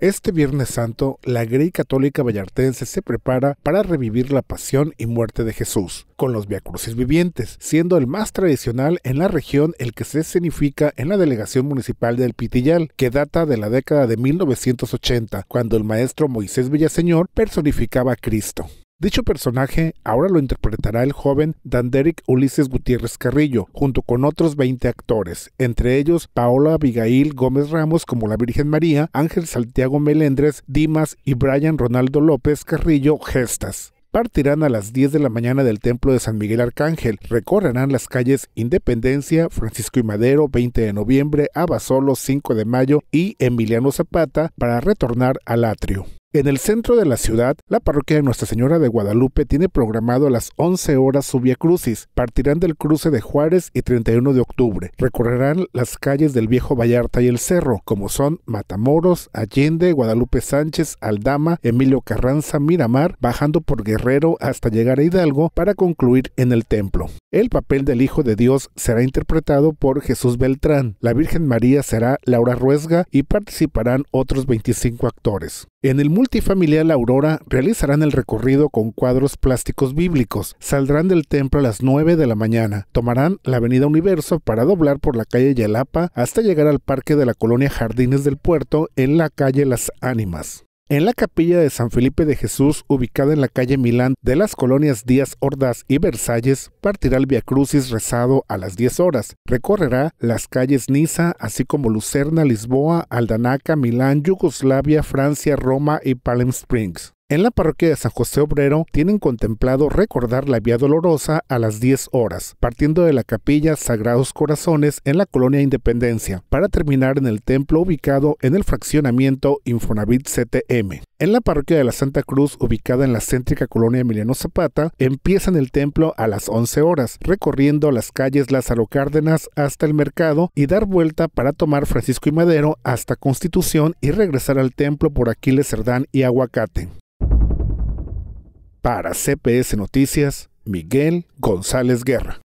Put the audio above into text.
Este Viernes Santo, la Grey Católica Vallartense se prepara para revivir la pasión y muerte de Jesús, con los Viacrucis Vivientes, siendo el más tradicional en la región el que se escenifica en la delegación municipal del Pitillal, que data de la década de 1980, cuando el maestro Moisés Villaseñor personificaba a Cristo. Dicho personaje ahora lo interpretará el joven Danderic Ulises Gutiérrez Carrillo, junto con otros 20 actores, entre ellos Paola Abigail Gómez Ramos como la Virgen María, Ángel Santiago Melendres, Dimas y Brian Ronaldo López Carrillo Gestas partirán a las 10 de la mañana del Templo de San Miguel Arcángel, recorrerán las calles Independencia, Francisco y Madero 20 de noviembre, Abasolo 5 de mayo y Emiliano Zapata para retornar al atrio. En el centro de la ciudad, la parroquia de Nuestra Señora de Guadalupe tiene programado a las 11 horas su via Crucis. Partirán del cruce de Juárez y 31 de octubre. Recorrerán las calles del Viejo Vallarta y el Cerro, como son Matamoros, Allende, Guadalupe Sánchez, Aldama, Emilio Carranza, Miramar, bajando por Guerrero hasta llegar a Hidalgo para concluir en el templo. El papel del Hijo de Dios será interpretado por Jesús Beltrán, la Virgen María será Laura Ruesga y participarán otros 25 actores. En el multifamiliar Aurora realizarán el recorrido con cuadros plásticos bíblicos. Saldrán del templo a las 9 de la mañana. Tomarán la avenida Universo para doblar por la calle Yalapa hasta llegar al parque de la colonia Jardines del Puerto en la calle Las Ánimas. En la capilla de San Felipe de Jesús, ubicada en la calle Milán de las colonias Díaz Ordaz y Versalles, partirá el Via Crucis rezado a las 10 horas. Recorrerá las calles Niza, así como Lucerna, Lisboa, Aldanaca, Milán, Yugoslavia, Francia, Roma y Palm Springs. En la parroquia de San José Obrero tienen contemplado recordar la Vía Dolorosa a las 10 horas, partiendo de la capilla Sagrados Corazones en la colonia Independencia, para terminar en el templo ubicado en el fraccionamiento Infonavit CTM. En la parroquia de la Santa Cruz, ubicada en la céntrica colonia Emiliano Zapata, empiezan el templo a las 11 horas, recorriendo las calles Lázaro Cárdenas hasta el mercado y dar vuelta para tomar Francisco y Madero hasta Constitución y regresar al templo por Aquiles Cerdán y Aguacate. Para CPS Noticias, Miguel González Guerra.